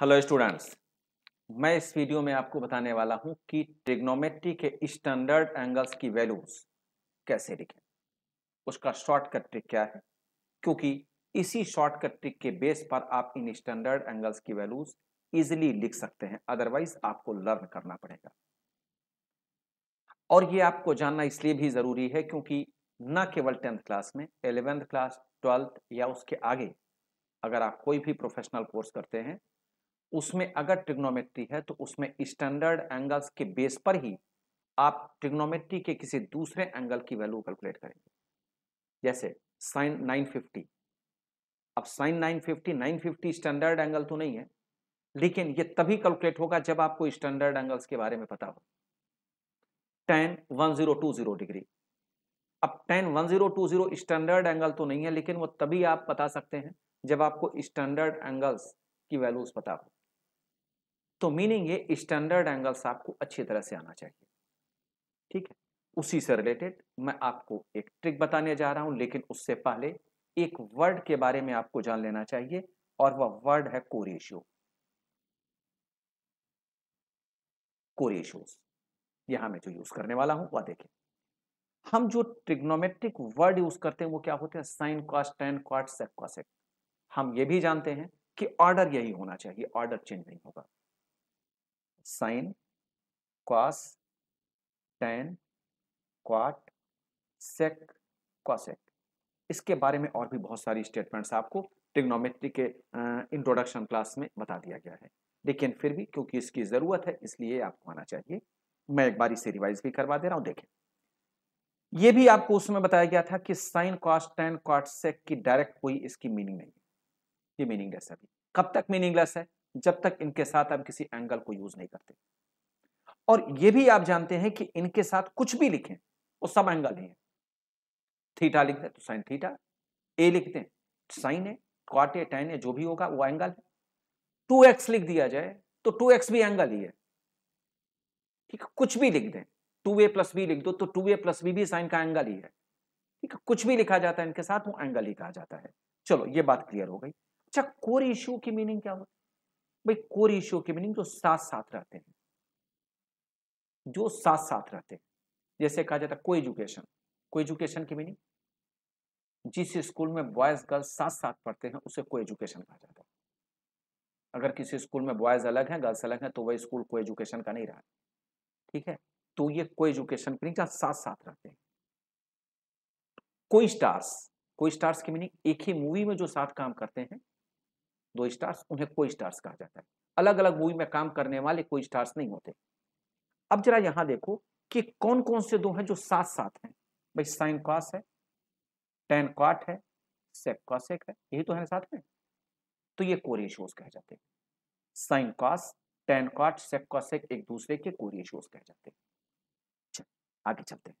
hello students मैं इस video में आपको बताने वाला हूं कि ट्रिग्नोमेट्री के स्टैंडर्ड एंगल्स की वैल्यूज कैसे लिखें उसका शॉर्टकट ट्रिक क्या है क्योंकि इसी शॉर्टकट ट्रिक के बेस पर आप इन स्टैंडर्ड एंगल्स की वैल्यूज इजीली लिख सकते हैं अदरवाइज आपको लर्न करना पड़ेगा और ये आपको जानना इसलिए भी ज़रूरी है क्योंकि न केवल टेंथ क्लास में एलेवेंथ क्लास ट्वेल्थ या उसके आगे अगर आप कोई भी प्रोफेशनल कोर्स करते हैं उसमें अगर ट्रिग्नोमेट्री है तो उसमें स्टैंडर्ड एंगल्स के बेस पर ही आप ट्रिग्नोमेट्री के किसी दूसरे एंगल की वैल्यू कैलकुलेट करेंगे जैसे साइन 950 अब साइन 950 950 स्टैंडर्ड एंगल तो नहीं है लेकिन ये तभी कैलकुलेट होगा जब आपको स्टैंडर्ड एंगल्स के बारे में पता हो ten one zero two zero degree अब ten one zero two zero standard angle तो नहीं है लेकिन वो तभी आप बता सकते हैं जब आपको स्टैंडर्ड एंगल्स की वैल्यूज पता हो तो मीनिंग ये स्टैंडर्ड एंगल्स आपको अच्छी तरह से आना चाहिए ठीक है उसी से रिलेटेड मैं आपको एक ट्रिक बताने जा रहा हूं लेकिन उससे पहले एक वर्ड के बारे में आपको जान लेना चाहिए और वह वर्ड है कोरेशियो कोरेशियोस यहां मैं जो यूज करने वाला हूं वह देखें हम जो ट्रिग्नोमेट्रिक वर्ड यूज करते हैं वो क्या होते हैं sine cos tan cot sec हम ये भी जानते हैं कि ऑर्डर यही होना चाहिए ऑर्डर चेंज नहीं होगा sine cos tan cot sec cosec इसके बारे में और भी बहुत सारी स्टेटमेंट्स आपको ट्रिग्नोमेट्री के इंट्रोडक्शन क्लास में बता दिया गया है लेकिन फिर भी क्योंकि इसकी ज़रूरत है इसलिए आपको आना चाहिए मैं एक बार इसे रिवाइज भी करवा दे रहा हूं देखें यह भी आपको उसमें बताया गया था कि sine cos tan cot sec की डायरेक्ट कोई इसकी मीनिंग नहीं है ये मीनिंगलेस है कब तक मीनिंगलेस है जब तक इनके साथ आप किसी एंगल को यूज नहीं करते और ये भी आप जानते हैं कि इनके साथ कुछ भी लिखें वो सब एंगल हैं थीटा लिख दें तो साइन थीटा ए लिख दें साइन है क्वाटे टेन है जो भी होगा वो एंगल है टू एक्स लिख दिया जाए तो टू एक्स भी एंगल ही है ठीक है कुछ भी लिख दें टू ए प्लस बी लिख दो तो टू ए प्लस बी भी साइन का एंगल ही है ठीक है कुछ भी लिखा जाता है इनके साथ वो एंगल ही कहा जाता है चलो ये बात क्लियर हो गई अच्छा कोर इश्यू की मीनिंग क्या होती भाई को रेशियो के मीनिंग जो साथ साथ रहते हैं जो साथ साथ रहते हैं जैसे कहा जाता है को एजुकेशन को एजुकेशन की मीनिंग जिस स्कूल में बॉयज गर्ल्स साथ साथ पढ़ते हैं उसे को एजुकेशन कहा जाता है अगर किसी स्कूल में बॉयज अलग हैं गर्ल्स अलग हैं तो वह स्कूल को एजुकेशन का नहीं रहा ठीक है तो ये को एजुकेशन की मीनिंग साथ साथ रहते हैं कोई स्टार्स कोई स्टार्स की मीनिंग एक ही मूवी में जो साथ काम करते हैं दो स्टार्स उन्हें कोई स्टार्स कहा जाता है अलग अलग मूवी में काम करने वाले कोई स्टार्स नहीं होते अब जरा यहां देखो कि कौन कौन से दो हैं जो साथ साथ हैं भाई साइन कॉस है टेन कॉट है सेक कॉसेक है यही तो है साथ में तो ये कोरेशोज कह जाते हैं sine cos tan cot sec cosec एक दूसरे के कोरेशोज कह जाते हैं चल, अच्छा, आगे चलते हैं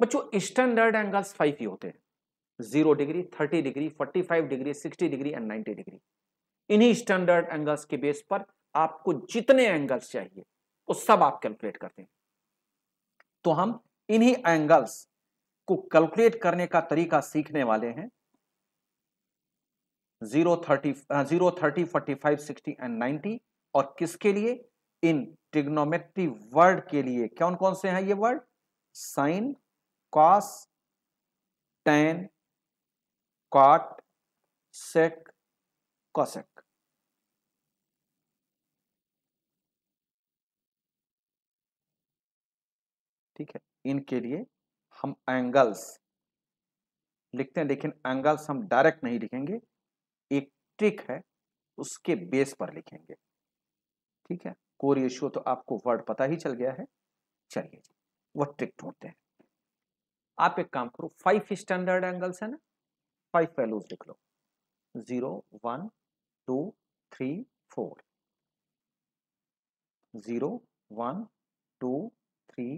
बच्चों स्टैंडर्ड एंगल्स फाइव ही होते हैं zero degree thirty degree forty five degree sixty degree and ninety degree इन्हीं स्टैंडर्ड एंगल्स के बेस पर आपको जितने एंगल्स चाहिए वो सब आप कैलकुलेट करते हैं तो हम इन्हीं एंगल्स को कैलकुलेट करने का तरीका सीखने वाले हैं zero thirty zero thirty forty five sixty and ninety और किसके लिए इन ट्रिग्नोमेट्री वर्ड के लिए कौन कौन से हैं ये word sine cos tan cot sec cosec ठीक है इनके लिए हम एंगल्स लिखते हैं लेकिन एंगल्स हम डायरेक्ट नहीं लिखेंगे एक ट्रिक है उसके बेस पर लिखेंगे ठीक है कोर रेशियो तो आपको वर्ड पता ही चल गया है चलिए वह ट्रिक ढूंढते हैं आप एक काम करो फाइव स्टैंडर्ड एंगल्स है ना फाइव वैल्यूज लिख लो zero one two three four zero one two three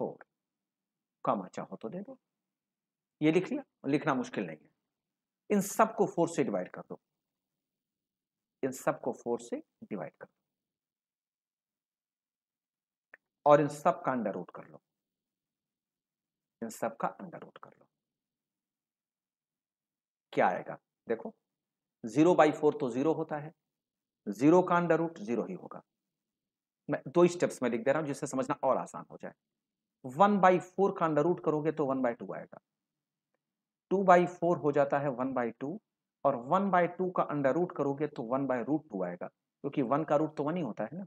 four अच्छा चाहो तो दे दो ये लिख लिया लिखना मुश्किल नहीं है इन सबको फोर से डिवाइड कर दो इन सबको फोर से डिवाइड कर दो और इन सब का अंडर रूट कर लो इन सब का अंडर रूट कर लो क्या आएगा देखो जीरो बाई फोर तो जीरो होता है जीरो का अंडर रूट जीरो ही होगा मैं दो स्टेप्स में लिख दे रहा हूं जिससे समझना और आसान हो जाए वन बाई फोर का अंडर रूट करोगे तो वन बाई टू आएगा टू बाई फोर हो जाता है वन बाई टू और वन बाई टू का अंडर रूट करोगे तो वन बाय रूट टू आएगा क्योंकि वन का रूट तो वन ही होता है ना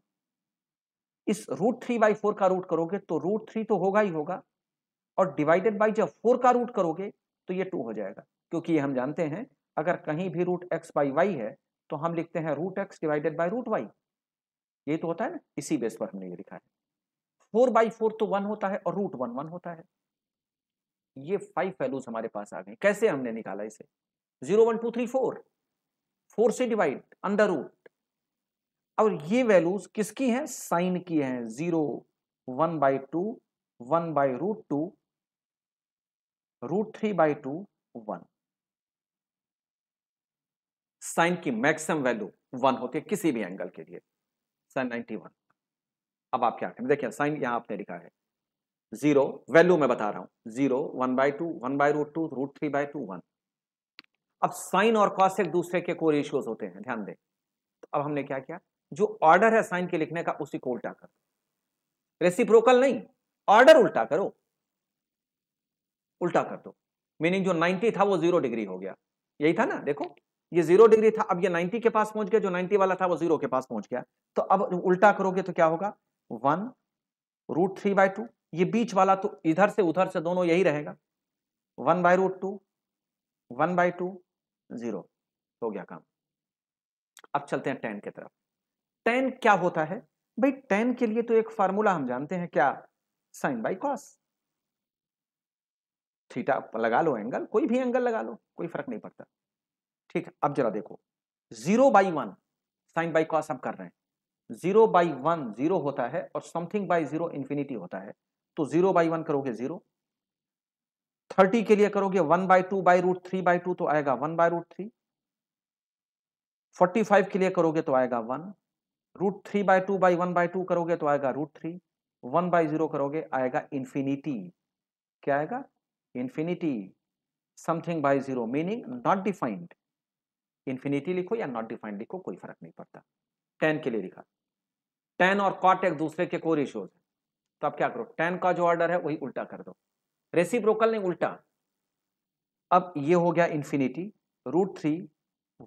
इस रूट थ्री बाई फोर का रूट करोगे तो रूट थ्री तो होगा ही होगा और डिवाइडेड बाई जब फोर का रूट करोगे तो ये टू हो जाएगा क्योंकि ये हम जानते हैं अगर कहीं भी रूट एक्स बाई वाई है तो हम लिखते हैं root x divided by root y ये तो होता है ना इसी बेस पर हमने ये लिखा है फोर बाई फोर तो वन होता है और रूट वन वन होता है ये फाइव वैल्यूज हमारे पास आ गए कैसे हमने निकाला इसे zero one two three four four से डिवाइड अंडर रूट और ये वैल्यूज किसकी हैं साइन की हैं zero one by two one by root two root three by two one sine की मैक्सिमम वैल्यू वन होती है किसी भी एंगल के लिए साइन नाइनटी वन अब आप क्या करें देखिए साइन यहाँ आपने लिखा है जीरो वैल्यू मैं बता रहा हूँ zero one by two one by root two root three by two one अब साइन और कॉस एक दूसरे के को रेशियोज होते हैं ध्यान दें तो अब हमने क्या किया जो ऑर्डर है साइन के लिखने का उसी को उल्टा कर रेसिप्रोकल नहीं ऑर्डर उल्टा करो उल्टा कर दो मीनिंग जो 90 था वो जीरो डिग्री हो गया यही था ना देखो ये जीरो डिग्री था अब ये 90 के पास पहुंच गया जो 90 वाला था वो जीरो के पास पहुंच गया तो अब उल्टा करोगे तो क्या होगा one root three by two ये बीच वाला तो इधर से उधर से दोनों यही रहेगा one by root two one by two zero हो गया काम अब चलते हैं टेन की तरफ टेन क्या होता है भाई टेन के लिए तो एक फार्मूला हम जानते हैं क्या साइन बाई कॉस थीटा लगा लो एंगल कोई भी एंगल लगा लो कोई फर्क नहीं पड़ता ठीक है अब जरा देखो zero by one sine by cos हम कर रहे हैं जीरो बाई वन जीरो होता है और समथिंग बाई जीरो इन्फिनिटी होता है तो जीरो बाई वन करोगे जीरो थर्टी के लिए करोगे one by two by root three by two तो आएगा one by root three forty five के लिए करोगे तो आएगा one root three by two by one by two करोगे तो आएगा root three one by zero करोगे आएगा इन्फिनिटी क्या आएगा infinity something by zero meaning not defined infinity लिखो या नॉट डिफाइंड लिखो कोई फर्क नहीं पड़ता टेन के लिए लिखा टेन और कॉट एक दूसरे के को रेशियोज है तो आप क्या करो टेन का जो ऑर्डर है वही उल्टा कर दो रेसिप्रोकल नहीं उल्टा अब ये हो गया infinity root three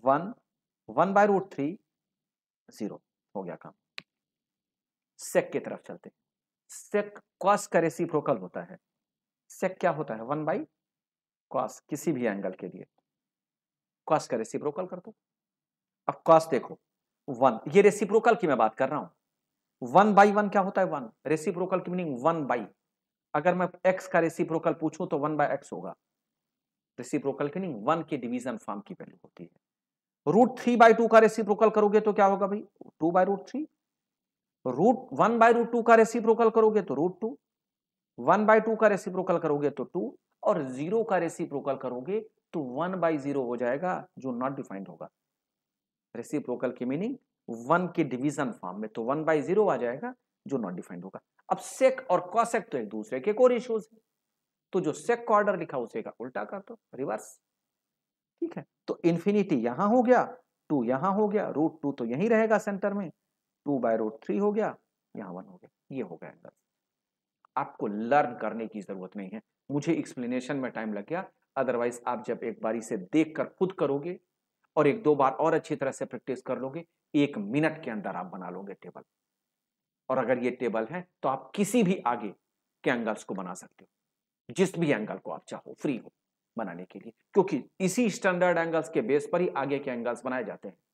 one one by root three zero हो गया काम सेक की तरफ चलते सेक कॉस का रेसिप्रोकल होता है सेक क्या होता है वन बाई कॉस किसी भी एंगल के लिए कॉस का रेसिप्रोकल कर दो अब कॉस देखो वन ये रेसिप्रोकल की मैं बात कर रहा हूं वन बाई वन क्या होता है वन रेसिप्रोकल की मीनिंग वन बाई अगर मैं एक्स का रेसिप्रोकल पूछूं तो वन बाई एक्स होगा रेसिप्रोकल की मीनिंग वन के डिवीजन फॉर्म की वैल्यू होती है रूट थ्री बाई टू का रेसिप्रोकल करोगे तो क्या होगा भाई two by root three root one by root two का रेसिप्रोकल करोगे तो root two one by two का रेसिप्रोकल करोगे तो टू और जीरो का रेसिप्रोकल करोगे तो वन बाई जीरो हो जाएगा जो नॉट डिफाइंड होगा रेसिप्रोकल की मीनिंग वन के डिवीजन फॉर्म में तो वन बाई जीरो आ जाएगा जो नॉट डिफाइंड होगा अब सेक और कॉसेक तो एक दूसरे के कोर रेशियोज है तो जो सेक का ऑर्डर लिखा उसे का उल्टा कर दो रिवर्स ठीक है तो इन्फिनिटी यहां हो गया टू यहां हो गया रूट टू तो यही रहेगा सेंटर में टू बाय रूट थ्री हो गया यहां वन हो गया ये हो गया एंगल आपको लर्न करने की जरूरत नहीं है मुझे एक्सप्लेनेशन में टाइम लग गया अदरवाइज आप जब एक बारी से देख कर खुद करोगे और एक दो बार और अच्छी तरह से प्रैक्टिस कर लोगे एक मिनट के अंदर आप बना लोगे टेबल और अगर ये टेबल है तो आप किसी भी आगे के एंगल्स को बना सकते हो जिस भी एंगल को आप चाहो फ्री हो बनाने के लिए क्योंकि इसी स्टैंडर्ड एंगल्स के बेस पर ही आगे के एंगल्स बनाए जाते हैं